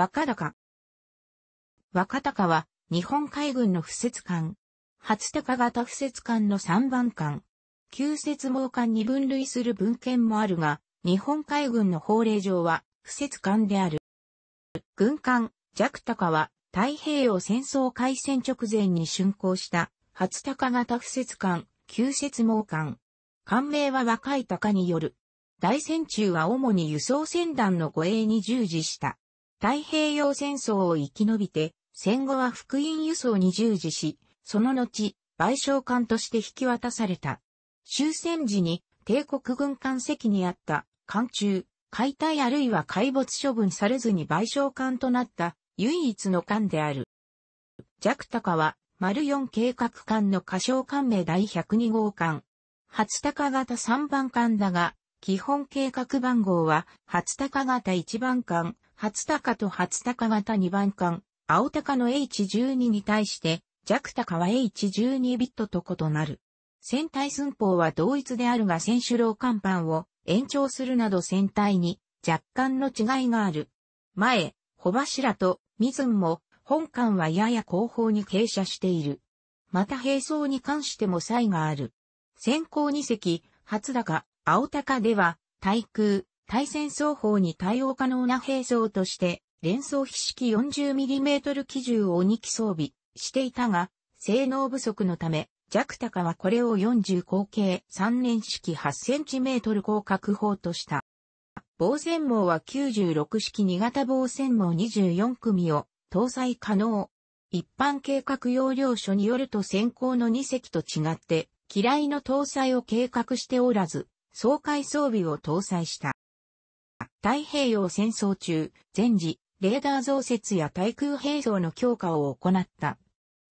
若鷹。若鷹は、日本海軍の不設艦。初鷹型不設艦の3番艦。旧設網艦に分類する文献もあるが、日本海軍の法令上は、不設艦である。軍艦、弱高は、太平洋戦争開戦直前に竣工した、初鷹型不設艦、旧設網艦。艦名は若い鷹による。大戦中は主に輸送船団の護衛に従事した。太平洋戦争を生き延びて、戦後は福音輸送に従事し、その後、賠償艦として引き渡された。終戦時に帝国軍艦席にあった艦中、解体あるいは海没処分されずに賠償艦となった唯一の艦である。弱高は、丸4計画艦の仮称艦名第102号艦。初高型3番艦だが、基本計画番号は、初高型1番艦、初高と初高型2番艦、青高の H12 に対して、弱高は H12 ビットと異なる。船体寸法は同一であるが船首楼艦板を延長するなど船体に若干の違いがある。前、帆柱と水も本艦はやや後方に傾斜している。また並走に関しても差異がある。先行2隻、初高、青高では、対空、対戦双方に対応可能な兵装として、連装非式 40mm 機銃を2機装備していたが、性能不足のため、ジャクタカはこれを40口径3連式 8cm 広角砲とした。防線網は96式2型防線網24組を搭載可能。一般計画要領書によると先行の2隻と違って、機雷の搭載を計画しておらず、総海装備を搭載した。太平洋戦争中、全時、レーダー増設や対空兵装の強化を行った。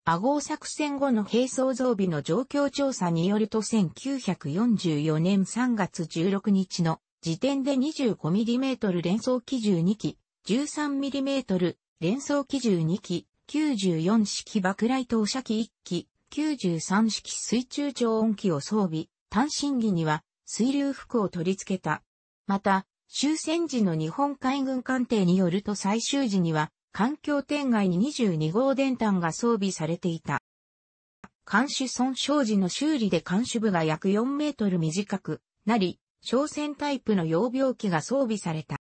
アゴ作戦後の兵装増備の状況調査によると1944年3月16日の時点で 25mm 連装機銃2機、13mm 連装機銃2機、94式爆雷投射機1機、93式水中超音機を装備、単身儀には水流服を取り付けた。また、終戦時の日本海軍艦艇によると最終時には、環境点外に22号電端が装備されていた。艦首損傷時の修理で艦首部が約4メートル短くなり、商船タイプの養病機が装備された。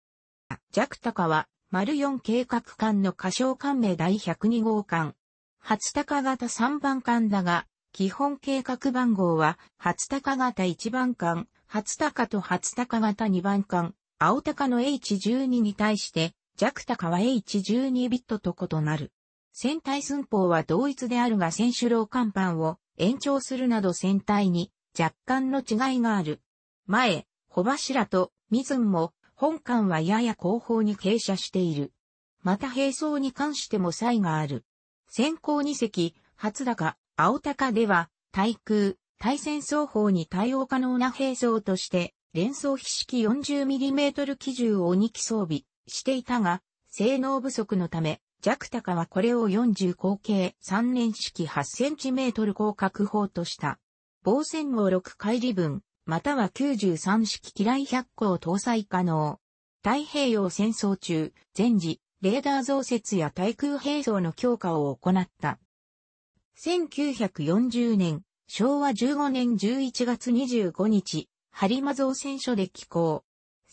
弱高は、丸4計画艦の仮称艦名第102号艦。初高型3番艦だが、基本計画番号は、初高型1番艦、初高と初高型2番艦、青高の H12 に対して、弱高は H12 ビットと異なる。船体寸法は同一であるが選手老看板を延長するなど船体に若干の違いがある。前、帆柱と水も本艦はやや後方に傾斜している。また並走に関しても差異がある。先行二隻、初高、青高では、対空、対戦双方に対応可能な並走として、連装飛式 40mm 機銃を2機装備していたが、性能不足のため、弱高はこれを40口径3連式 8cm 広角砲とした。防戦後6回離分、または93式機雷100個を搭載可能。太平洋戦争中、全時、レーダー増設や対空兵装の強化を行った。1940年、昭和15年11月25日、播磨造船所で寄港。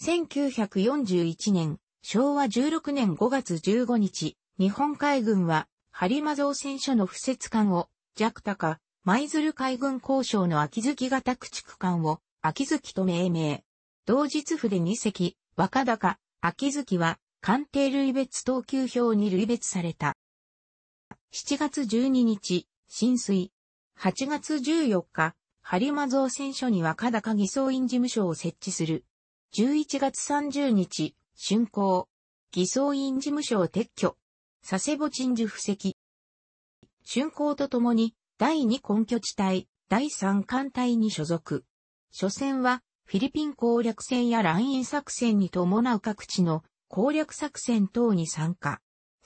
1941年、昭和16年5月15日、日本海軍は、播磨造船所の敷設艦を、弱高、舞鶴海軍交渉の秋月型駆逐艦を、秋月と命名。同日府で2隻、若高、秋月は、艦艇類別等級表に類別された。7月12日、浸水。8月14日、播磨造船所にはかだか偽装院事務所を設置する。11月30日、竣工。偽装院事務所を撤去。佐世保鎮守布石。竣工とともに、第2根拠地帯、第3艦隊に所属。所詮は、フィリピン攻略戦や乱イ作戦に伴う各地の攻略作戦等に参加。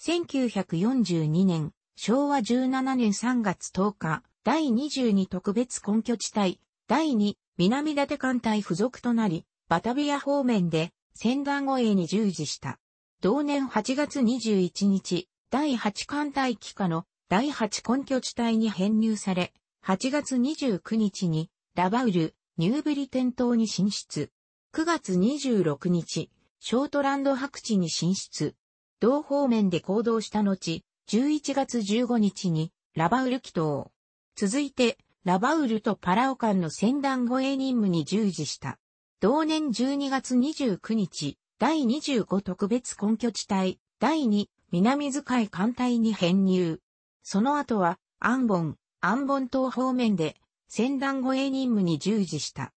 1942年、昭和17年3月10日、第22特別根拠地帯、第2南立艦隊付属となり、バタビア方面で戦団護衛に従事した。同年8月21日、第8艦隊機下の第8根拠地帯に編入され、8月29日にラバウル、ニューブリテン島に進出。9月26日、ショートランド白地に進出。同方面で行動した後、11月15日にラバウル機島。続いて、ラバウルとパラオ間の船団護衛任務に従事した。同年12月29日、第25特別根拠地帯、第2、南遣い艦隊に編入。その後は、アンボン、アンボン島方面で、船団護衛任務に従事した。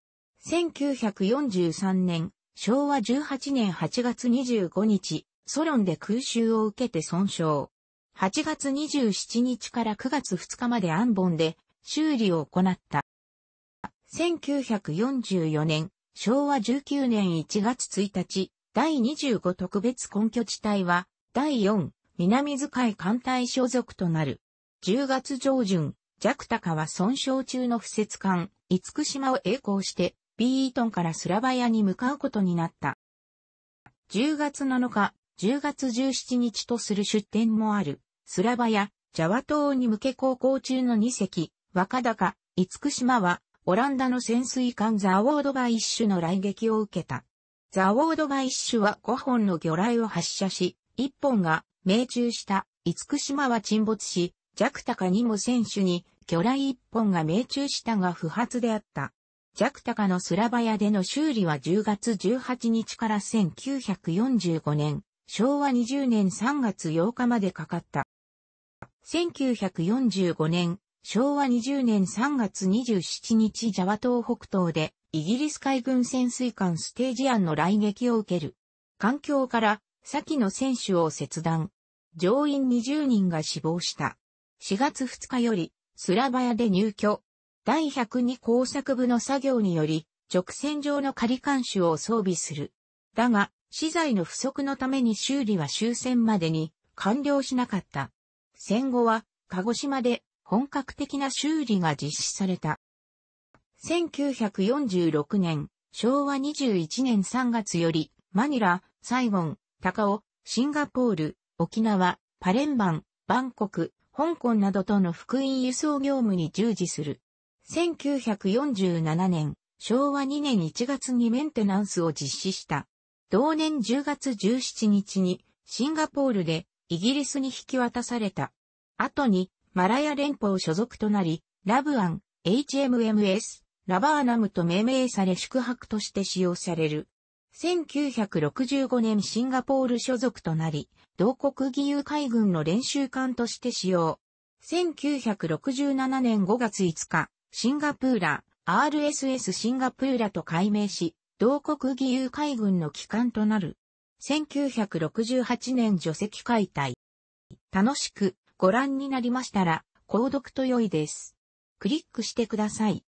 1943年、昭和18年8月25日、ソロンで空襲を受けて損傷。8月27日から9月2日までアンボンで修理を行った。1944年、昭和19年1月1日、第25特別根拠地帯は、第4、南使い艦隊所属となる。10月上旬、ジャクタカは損傷中の不設艦、五福島を栄光して、ビートンからスラバヤに向かうことになった。10月7日、10月17日とする出展もある。スラバやジャワ島に向け航行中の2隻、若高、五島は、オランダの潜水艦ザ・オードバイッシュの来撃を受けた。ザ・オードバイッシュは5本の魚雷を発射し、1本が命中した、五島は沈没し、弱高にも選手に魚雷1本が命中したが不発であった。弱高のスラバヤでの修理は10月18日から1945年、昭和20年3月8日までかかった。1945年、昭和20年3月27日ジャワ島北東で、イギリス海軍潜水艦ステージ案の来撃を受ける。環境から、先の選手を切断。乗員20人が死亡した。4月2日より、スラバヤで入居。第102工作部の作業により、直線上の仮艦視を装備する。だが、資材の不足のために修理は終戦までに完了しなかった。戦後は鹿児島で本格的な修理が実施された。1946年、昭和21年3月より、マニラ、サイゴン、高尾、シンガポール、沖縄、パレンバン、バンコク、香港などとの福音輸送業務に従事する。1947年、昭和2年1月にメンテナンスを実施した。同年10月17日にシンガポールでイギリスに引き渡された。後に、マラヤ連邦所属となり、ラブアン、HMMS、ラバーナムと命名され宿泊として使用される。1965年シンガポール所属となり、同国義勇海軍の練習艦として使用。1967年5月5日、シンガプーラ、RSS シンガプーラと改名し、同国義勇海軍の機関となる。1968年除籍解体。楽しくご覧になりましたら、購読と良いです。クリックしてください。